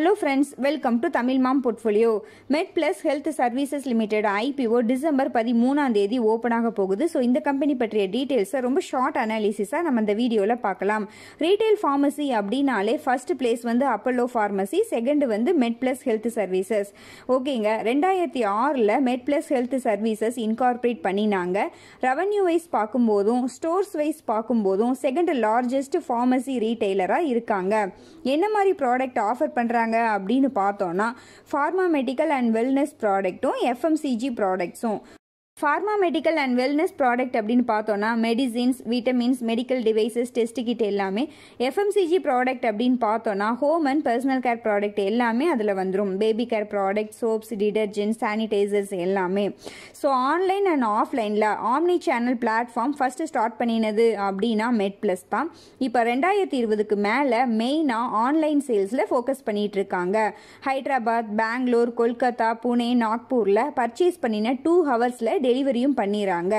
hello friends welcome to Tamil mom portfolio Med plus health services limited IPO December பதிமூணாம் தேதி open ஆக போகுது so இந்த கம்பெனி பற்றிய டீட்டெயில்ஸை ரொம்ப ஷார்ட் அனாலிசிஸாக நம்ம இந்த வீடியோவில் பார்க்கலாம் ரீட்டைல் ஃபார்மசி அப்படின்னாலே ஃபர்ஸ்ட் பிளேஸ் வந்து அப்பல்லோ ஃபார்மசி செகண்டு வந்து மெட் ப்ளஸ் ஹெல்த் சர்வீசஸ் ஓகேங்க ரெண்டாயிரத்தி ஆறில் Med plus health services incorporate பண்ணினாங்க ரெவன்யூ வைஸ் பார்க்கும்போதும் ஸ்டோர்ஸ் வைஸ் பார்க்கும்போதும் செகண்ட் லார்ஜஸ்ட் ஃபார்மசி ரீட்டைலராக இருக்காங்க என்ன மாதிரி ப்ராடக்ட் ஆஃபர் பண்ணுறாங்க பண்ணுறாங்க அப்படின்னு பார்த்தோன்னா ஃபார்மா மெடிக்கல் அண்ட் வெல்னஸ் ப்ராடக்ட்டும் எஃப்எம்சிஜி ப்ராடக்ட்ஸும் pharma medical and wellness product அப்படின்னு பார்த்தோன்னா medicines vitamins medical devices test kit எல்லாமே எஃப்எம்சிஜி ப்ராடக்ட் அப்படின்னு பார்த்தோன்னா home and personal care product எல்லாமே அதில் வந்துடும் baby care product soaps detergent sanitisers எல்லாமே ஸோ ஆன்லைன் அண்ட் ஆஃப்லைனில் omni channel platform first start பண்ணினது அப்படின்னா மெட் ப்ளஸ் தான் இப்போ ரெண்டாயிரத்தி இருபதுக்கு மேலே மெயினாக ஆன்லைன் சேல்ஸில் ஃபோக்கஸ் பண்ணிகிட்ருக்காங்க ஹைதராபாத் பெங்களூர் கொல்கத்தா புனே நாக்பூரில் பர்ச்சேஸ் பண்ணின டூ ஹவர்ஸில் டெலிவரியும் பண்ணிடுறாங்க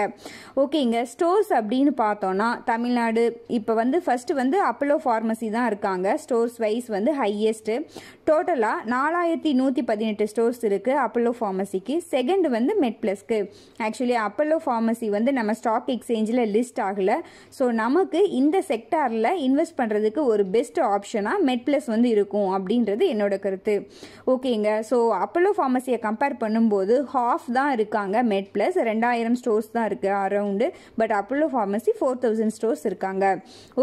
ஓகேங்க ஸ்டோர்ஸ் அப்படின்னு பார்த்தோன்னா தமிழ்நாடு இப்போ வந்து ஃபஸ்ட்டு வந்து அப்பலோ ஃபார்மசி தான் இருக்காங்க ஸ்டோர்ஸ் வைஸ் வந்து ஹையஸ்ட்டு டோட்டலாக நாலாயிரத்தி நூற்றி பதினெட்டு ஸ்டோர்ஸ் இருக்குது அப்பலோ ஃபார்மசிக்கு செகண்ட் வந்து மெட் ப்ளஸ்க்கு ஆக்சுவலி அப்பலோ ஃபார்மசி வந்து நம்ம ஸ்டாக் எக்ஸ்சேஞ்சில் லிஸ்ட் ஆகலை ஸோ நமக்கு இந்த செக்டாரில் இன்வெஸ்ட் பண்ணுறதுக்கு ஒரு பெஸ்ட் ஆப்ஷனாக மெட் ப்ளஸ் வந்து இருக்கும் அப்படின்றது என்னோட கருத்து ஓகேங்க ஸோ அப்பலோ ஃபார்மசியை கம்பேர் பண்ணும்போது ஹாஃப் தான் இருக்காங்க மெட் ப்ளஸ் ரெண்டாயிரம் ஸ்டோர்ஸ் தான் இருக்குது around but Apollo pharmacy four thousand stores இருக்காங்க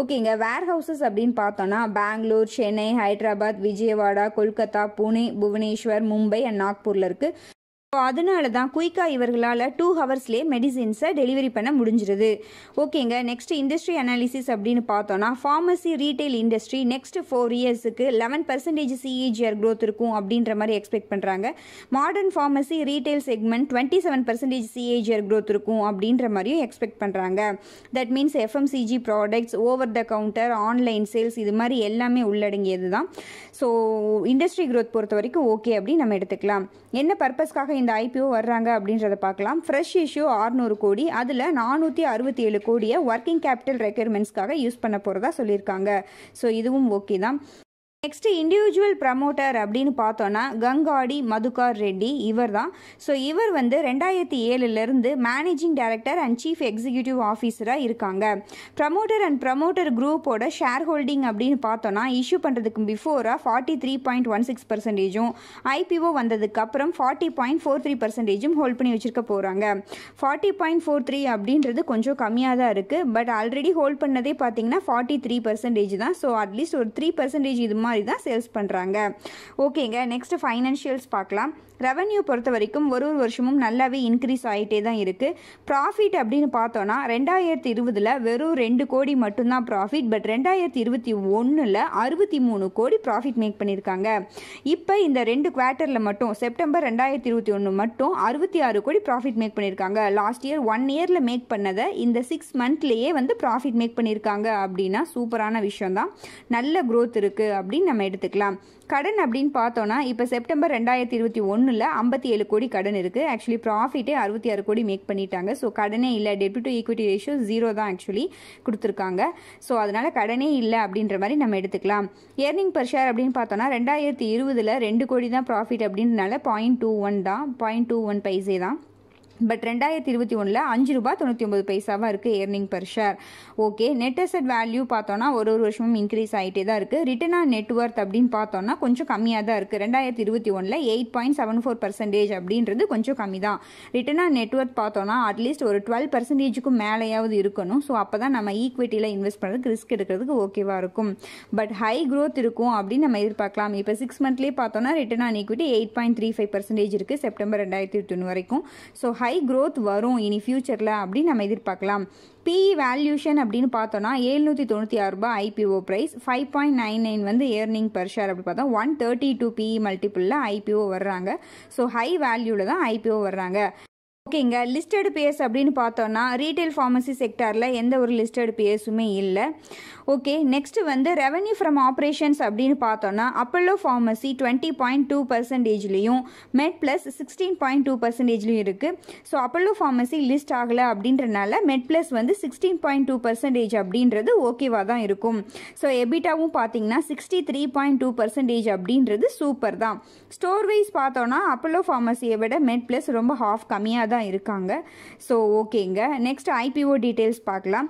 ஓகேங்க வேர் ஹவுசஸ் அப்படின்னு பார்த்தோன்னா பெங்களூர் சென்னை ஹைதராபாத் விஜயவாடா கொல்கத்தா புனே புவனேஸ்வர் மும்பை அண்ட் நாக்பூரில் இருக்குது ஸோ அதனால தான் குயிக்காக இவர்களால் டூ ஹவர்ஸ்லேயே மெடிசின்ஸை டெலிவரி பண்ண முடிஞ்சிருது ஓகேங்க நெக்ஸ்ட் இண்டஸ்ட்ரி அனாலிசிஸ் அப்படின்னு பார்த்தோன்னா pharmacy retail industry next four இயர்ஸுக்கு லெவன் பர்சன்டேஜ் சிஇஜிஆர் க்ரோத் இருக்கும் அப்படின்ற மாதிரி எக்ஸ்பெக்ட் பண்ணுறாங்க modern pharmacy retail segment twenty seven percentage CAGR growth இருக்கும் அப்படின்ற மாதிரியும் எக்ஸ்பெக்ட் பண்ணுறாங்க that means FMCG products over the counter online sales இது மாதிரி எல்லாமே உள்ளடங்கியது தான் ஸோ இண்டஸ்ட்ரி க்ரோத் பொறுத்த வரைக்கும் ஓகே அப்படின்னு நம்ம எடுத்துக்கலாம் என்ன பர்பஸ்க்காக இந்த ஐபிஓ வர்றாங்க அப்படின்றத பார்க்கலாம் ஃப்ரெஷ் இஷ்யூ ஆறுநூறு கோடி அதில் நானூற்றி அறுபத்தி ஏழு கோடியை ஒர்க்கிங் கேபிட்டல் ரெக்யர்மெண்ட்ஸ்க்காக யூஸ் பண்ண போகிறதா சொல்லியிருக்காங்க ஸோ இதுவும் ஓகே தான் நெக்ஸ்ட்டு இண்டிவிஜுவல் ப்ரமோட்டர் அப்படின்னு பார்த்தோன்னா கங்காடி மதுகார் ரெட்டி இவர் தான் ஸோ இவர் வந்து ரெண்டாயிரத்தி ஏழுலேருந்து managing director and chief executive ஆஃபீஸராக இருக்காங்க ப்ரமோட்டர் அண்ட் ப்ரமோட்டர் குரூப்போட ஷேர் ஹோல்டிங் அப்படின்னு பார்த்தோன்னா இஷ்யூ பண்ணுறதுக்கு பிஃபோராக forty three point one six பர்சன்டேஜும் ஐபிஓ வந்ததுக்கப்புறம் ஃபார்ட்டி பாயிண்ட் ஃபோர் த்ரீ பர்சன்டேஜும் ஹோல்ட் பண்ணி வச்சுருக்க போகிறாங்க ஃபார்ட்டி பாயிண்ட் ஃபோர் த்ரீ அப்படின்றது கொஞ்சம் கம்மியாக தான் இருக்குது பட் ஆல்ரெடி ஹோல்ட் பண்ணதே பார்த்தீங்கன்னா ஃபார்ட்டி த்ரீ பர்சன்டேஜ் தான் ஸோ அட்லீஸ்ட் ஒரு த்ரீ பர்சன்டேஜ் இது மாதிரி தான் சேல்ஸ் பண்ணுறாங்க ஓகேங்க நெக்ஸ்ட்டு ஃபைனான்ஷியல்ஸ் பார்க்கலாம் ரெவன்யூ பொறுத்த வரைக்கும் ஒரு ஒரு வருஷமும் நல்லாவே இன்க்ரீஸ் ஆகிட்டே தான் இருக்குது ப்ராஃபிட் அப்படின்னு பார்த்தோன்னா ரெண்டாயிரத்தி இருபதில் வெறும் ரெண்டு கோடி மட்டும்தான் ப்ராஃபிட் பட் ரெண்டாயிரத்தி இருபத்தி ஒன்றில் அறுபத்தி மூணு கோடி ப்ராஃபிட் மேக் பண்ணியிருக்காங்க இப்போ இந்த ரெண்டு குவார்ட்டரில் மட்டும் செப்டம்பர் ரெண்டாயிரத்தி இருபத்தி ஒன்று மட்டும் அறுபத்தி ஆறு கோடி ப்ராஃபிட் மேக் பண்ணியிருக்காங்க லாஸ்ட் இயர் ஒன் இயரில் மேக் பண்ணதை இந்த சிக்ஸ் மந்த்லேயே வந்து ப்ராஃபிட் மேக் பண்ணியிருக்காங்க அப்படின்னா சூப்பரான விஷயம்தான் நல்ல க்ரோத் இருக்குது அப்படின்னு நம்ம எடுத்துக்கலாம் கடன் அப்படின்னு பார்த்தோன்னா இப்போ செப்டம்பர் ரெண்டாயிரத்தி இருபத்தி ஒன்று இல்லை ஐம்பத்தி ஏழு கோடி கடன் இருக்குது ஆக்சுவலி ப்ராஃபிட்டே அறுபத்தி ஆறு கோடி மேக் பண்ணிட்டாங்க ஸோ கடனே இல்லை debt to equity ratio zero தான் ஆக்சுவலி கொடுத்துருக்காங்க ஸோ அதனால் கடனே இல்லை அப்படின்ற மாதிரி நம்ம எடுத்துக்கலாம் ஏர்னிங் பர் ஷேர் அப்படின்னு பார்த்தோன்னா ரெண்டாயிரத்தி இருபதில் ரெண்டு கோடி தான் ப்ராஃபிட் அப்படின்றனால பாயிண்ட் டூ ஒன் தான் பாயிண்ட் டூ ஒன் பைசே தான் பட் ரெண்டாயிரத்தி இருபத்தி ஒன்றில் அஞ்சு ரூபா தொண்ணூற்றி ஒம்பது பைசாவாக இருக்குது earning per share okay net asset value பார்த்தோன்னா ஒரு ஒரு வருஷமும் இன்க்ரீஸ் ஆகிட்டே தான் இருக்குது ரிட்டர்ன் ஆன் நெட்ஒர்த் அப்படின்னு பார்த்தோன்னா கொஞ்சம் கம்மியாக தான் இருக்குது ரெண்டாயிரத்தி இருபத்தி ஒன்றில் eight point seven four percentage அப்படின்றது கொஞ்சம் கம்மி தான் ரிட்டர்ன் ஆன் நெட்ஒர்க் பார்த்தோன்னா அட்லீஸ்ட் ஒரு டுவெல் பர்சன்டேஜுக்கு மேலேயாவது இருக்கணும் ஸோ அப்போ தான் நம்ம ஈக்விட்டியில் இன்வெஸ்ட் பண்ணுறதுக்கு ரிஸ்க் எடுக்கிறதுக்கு ஓகேவாக இருக்கும் பட் ஹை க்ரோத் இருக்கும் அப்படின்னு நம்ம எதிர்பார்க்கலாம் இப்போ சிக்ஸ் மந்த்லேயே பார்த்தோன்னா return on equity eight point three five percentage இருக்குது செப்டம்பர் ரெண்டாயிரத்தி இருபத்தி ஒன்று வரைக்கும் ஸோ ஹை ஹை க்ரோத் வரும் இனி ஃப்யூச்சரில் அப்படின்னு நம்ம எதிர்பார்க்கலாம் பிஇ வேல்யூஷன் அப்படின்னு பார்த்தோன்னா ஏழ்நூற்றி தொண்ணூற்றி ஆறு ரூபாய் IPO price five point nine nine வந்து ஏர்னிங் பர் ஷேர் அப்படி பார்த்தா ஒன் தேர்ட்டி டூ பிஇ மல்டிபிளில் ஐபிஓ வர்றாங்க ஸோ ஹை வேல்யூவில் தான் ஐபிஓ வர்றாங்க ஓகேங்க லிஸ்டட் பிஎஸ் அப்படின்னு பார்த்தோன்னா ரீட்டைல் ஃபார்மசி செக்டாரில் எந்த ஒரு லிஸ்டட் பிஎஸுமே இல்லை ஓகே நெக்ஸ்ட்டு வந்து ரெவன்யூ ஃப்ரம் ஆப்ரேஷன்ஸ் அப்படின்னு பார்த்தோன்னா Apollo pharmacy twenty point two பர்சன்டேஜ்லேயும் Med plus sixteen point two பர்சன்டேஜ்லையும் இருக்குது ஸோ அப்பல்லோ ஃபார்மசி லிஸ்ட் ஆகலை அப்படின்றனால மெட் ப்ளஸ் வந்து சிக்ஸ்டீன் பாயிண்ட் டூ பர்சன்டேஜ் அப்படின்றது ஓகேவாக தான் இருக்கும் ஸோ எபிட்டாவும் பார்த்தீங்கன்னா sixty three point two percentage அப்படின்றது சூப்பர் தான் ஸ்டோர் வைஸ் பார்த்தோன்னா அப்பல்லோ ஃபார்மசியை விட மெட் ப்ளஸ் ரொம்ப ஹாஃப் கம்மியாக தான் தான் இருக்காங்க ஸோ ஓகேங்க நெக்ஸ்ட் ஐபிஓ டீட்டெயில்ஸ் பார்க்கலாம்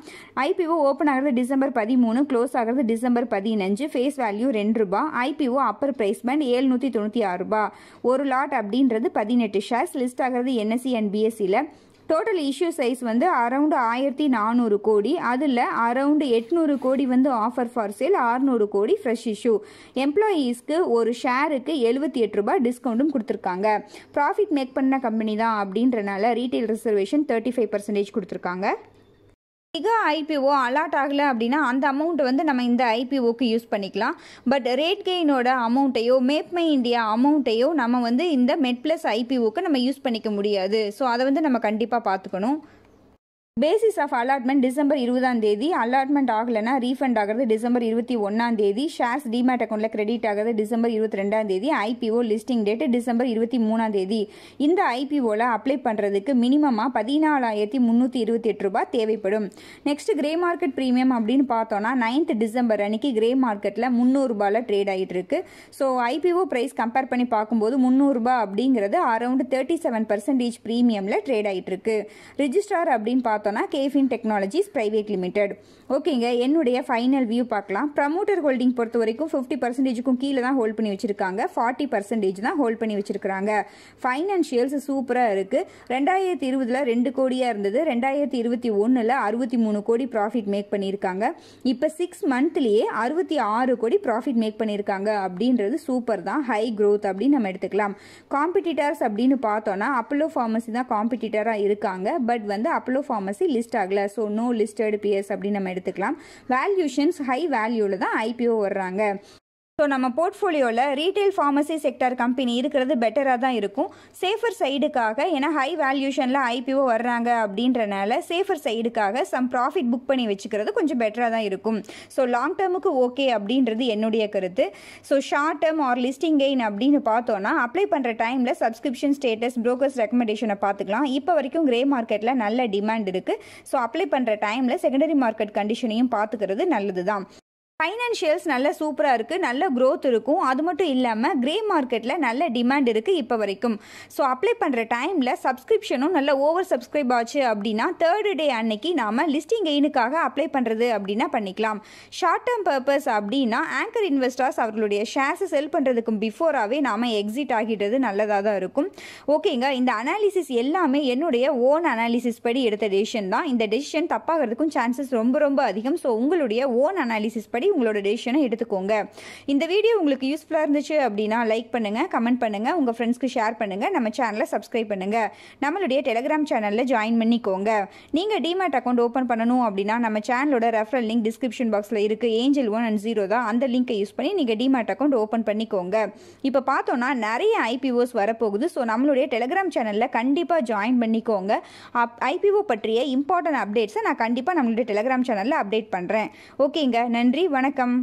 ஐபிஓ ஓப்பன் ஆகிறது டிசம்பர் பதிமூணு க்ளோஸ் ஆகிறது டிசம்பர் பதினஞ்சு ஃபேஸ் வேல்யூ ரெண்டு ரூபா ஐபிஓ அப்பர் பிரைஸ்மெண்ட் பேண்ட் ஏழ்நூற்றி தொண்ணூற்றி ஆறு ரூபா ஒரு லாட் அப்படின்றது பதினெட்டு ஷேர்ஸ் லிஸ்ட் ஆகிறது என்எஸ்சி அண்ட் பிஎஸ்சியில் டோட்டல் இஷ்யூ சைஸ் வந்து அரவுண்டு ஆயிரத்தி நானூறு கோடி அதில் அரவுண்டு எட்நூறு கோடி வந்து ஆஃபர் ஃபார் சேல் ஆறுநூறு கோடி ஃப்ரெஷ் இஷ்யூ எம்ப்ளாயீஸ்க்கு ஒரு ஷேருக்கு எழுபத்தி எட்டு ரூபாய் டிஸ்கவுண்ட்டும் கொடுத்துருக்காங்க ப்ராஃபிட் மேக் பண்ண கம்பெனி தான் அப்படின்றனால retail reservation thirty five percentage கொடுத்துருக்காங்க மிக ஐபிஓ அலாட் ஆகலை அப்படின்னா அந்த அமௌண்ட்டை வந்து நம்ம இந்த ஐபிஓக்கு யூஸ் பண்ணிக்கலாம் பட் ரேட் கெயினோட அமௌண்ட்டையோ மேப்மை இந்தியா அமௌண்ட்டையோ நம்ம வந்து இந்த மெட் ப்ளஸ் ஐபிஓக்கு நம்ம யூஸ் பண்ணிக்க முடியாது ஸோ அதை வந்து நம்ம கண்டிப்பாக பார்த்துக்கணும் பேசிஸ் ஆஃப் அலாட்மெண்ட் டிசம்பர் இருபதாம் தேதி அலாட்மெண்ட் ஆகலைன்னா ரீஃபண்ட் ஆகிறது டிசம்பர் இருபத்தி ஒன்றாம் தேதி ஷேர்ஸ் டிமேட் அக்கௌண்ட்டில் கிரெடிட் ஆகிறது டிசம்பர் இருபத்தி ரெண்டாம் தேதி ஐபிஓ லிஸ்டிங் டேட்டு டிசம்பர் இருபத்தி மூணாம் தேதி இந்த ஐபிஓவில் அப்ளை பண்ணுறதுக்கு மினிமமாக பதினாலாயிரத்தி முந்நூற்றி இருபத்தி எட்டு ரூபாய் தேவைப்படும் நெக்ஸ்ட் கிரே மார்க்கெட் ப்ரீமியம் அப்படின்னு பார்த்தோன்னா நைன்த் டிசம்பர் அன்னைக்கு கிரே மார்க்கெட்டில் முந்நூறுரூபாவில் ட்ரேட் ஆகிட்டு இருக்கு ஸோ ஐபிஓ ப்ரைஸ் கம்பேர் பண்ணி பார்க்கும்போது முந்நூறுபா அப்படிங்கிறது அரௌண்ட் தேர்ட்டி செவன் பர்சன்டேஜ் ப்ரீமியமில் ட்ரேட் ஆகிட்டு இருக்கு ரிஜிஸ்டார் அப்படின்னு பார்த்தோம் பார்த்தோம்னா கேஃபின் டெக்னாலஜிஸ் ப்ரைவேட் லிமிடெட் ஓகேங்க என்னுடைய ஃபைனல் வியூ பார்க்கலாம் ப்ரமோட்டர் ஹோல்டிங் பொறுத்த வரைக்கும் ஃபிஃப்டி பர்சன்டேஜுக்கும் கீழே தான் ஹோல்ட் பண்ணி வச்சுருக்காங்க ஃபார்ட்டி பர்சன்டேஜ் தான் ஹோல்ட் பண்ணி வச்சுருக்காங்க ஃபைனான்ஷியல்ஸ் சூப்பராக இருக்குது ரெண்டாயிரத்தி இருபதில் ரெண்டு கோடியாக இருந்தது ரெண்டாயிரத்தி இருபத்தி ஒன்றில் அறுபத்தி மூணு கோடி ப்ராஃபிட் மேக் பண்ணியிருக்காங்க இப்போ சிக்ஸ் மந்த்லேயே அறுபத்தி ஆறு கோடி ப்ராஃபிட் மேக் பண்ணியிருக்காங்க அப்படின்றது சூப்பர் தான் ஹை க்ரோத் அப்படின்னு நம்ம எடுத்துக்கலாம் காம்படிட்டர்ஸ் அப்படின்னு பார்த்தோன்னா அப்பலோ ஃபார்மசி தான் காம்படிட்டராக இருக்காங்க பட் வந்து அப்பலோ ஃபார்மசி பார்மசி லிஸ்ட் ஆகல ஸோ நோ லிஸ்டட் பிஎஸ் அப்படின்னு நம்ம எடுத்துக்கலாம் வேல்யூஷன்ஸ் ஹை வேல்யூவில் தான் ஐபிஓ வர்றாங்க ஸோ நம்ம போர்ட்ஃபோலியோவில் ரீட்டைல் ஃபார்மசி செக்டர் கம்பெனி இருக்கிறது பெட்டராக தான் இருக்கும் சேஃபர் சைடுக்காக ஏன்னா ஹை வேல்யூஷனில் ஐபிஓ வர்றாங்க அப்படின்றனால சேஃபர் சைடுக்காக சம் ப்ராஃபிட் புக் பண்ணி வச்சுக்கிறது கொஞ்சம் பெட்டராக தான் இருக்கும் ஸோ லாங் டேர்முக்கு ஓகே அப்படின்றது என்னுடைய கருத்து so short term or listing gain அப்படின்னு பார்த்தோன்னா அப்ளை பண்ணுற டைமில் சப்ஸ்கிரிப்ஷன் ஸ்டேட்டஸ் ப்ரோக்கர்ஸ் ரெக்கமெண்டேஷனை பார்த்துக்கலாம் இப்போ வரைக்கும் கிரே மார்க்கெட்டில் நல்ல டிமாண்ட் இருக்குது ஸோ அப்ளை பண்ணுற டைமில் செகண்டரி மார்க்கெட் கண்டிஷனையும் பார்த்துக்கிறது நல்லது தான் ஃபைனான்ஷியல்ஸ் நல்ல சூப்பராக இருக்குது நல்ல க்ரோத் இருக்கும் அது மட்டும் இல்லாமல் கிரே மார்க்கெட்டில் நல்ல டிமாண்ட் இருக்குது இப்போ வரைக்கும் ஸோ அப்ளை பண்ணுற டைமில் சப்ஸ்கிரிப்ஷனும் நல்ல ஓவர் சப்ஸ்கிரைப் ஆச்சு அப்படின்னா தேர்டு டே அன்னைக்கு நாம் லிஸ்டிங் எயினுக்காக அப்ளை பண்ணுறது அப்படின்னா பண்ணிக்கலாம் ஷார்ட் டேர்ம் பர்பஸ் அப்படின்னா ஆங்கர் இன்வெஸ்டர்ஸ் அவர்களுடைய ஷேர்ஸை செல் பண்ணுறதுக்கு பிஃபோராகவே நாம் எக்ஸிட் ஆகிடுறது நல்லதாக தான் இருக்கும் ஓகேங்க இந்த அனாலிசிஸ் எல்லாமே என்னுடைய ஓன் அனாலிசிஸ் படி எடுத்த டெசிஷன் தான் இந்த டெசிஷன் தப்பாகிறதுக்கும் சான்சஸ் ரொம்ப ரொம்ப அதிகம் ஸோ உங்களுடைய ஓன் அனாலிசிஸ் படி உங்களோட டெசிஷனை எடுத்துக்கோங்க இந்த வீடியோ உங்களுக்கு யூஸ்ஃபுல்லாக இருந்துச்சு அப்படின்னா லைக் பண்ணுங்கள் கமெண்ட் பண்ணுங்கள் உங்கள் ஃப்ரெண்ட்ஸ்க்கு ஷேர் பண்ணுங்கள் நம்ம சேனலை சப்ஸ்கிரைப் பண்ணுங்கள் நம்மளுடைய டெலிகிராம் சேனலில் ஜாயின் பண்ணிக்கோங்க நீங்கள் டிமேட் அக்கௌண்ட் ஓப்பன் பண்ணணும் அப்படின்னா நம்ம சேனலோட ரெஃபரல் லிங்க் டிஸ்கிரிப்ஷன் பாக்ஸில் இருக்குது ஏஞ்சல் ஒன் அண்ட் ஜீரோ தான் அந்த லிங்க்கை யூஸ் பண்ணி நீங்கள் டிமேட் அக்கௌண்ட் ஓப்பன் பண்ணிக்கோங்க இப்போ பார்த்தோன்னா நிறைய ஐபிஓஸ் வரப்போகுது ஸோ நம்மளுடைய டெலிகிராம் சேனலில் கண்டிப்பாக ஜாயின் பண்ணிக்கோங்க அப் ஐபிஓ பற்றிய இம்பார்ட்டன்ட் அப்டேட்ஸை நான் கண்டிப்பாக நம்மளுடைய டெலிகிராம் சேனலில் அப்டேட் பண்ணுறேன் ஓகேங்க நன்றி வணக்கம்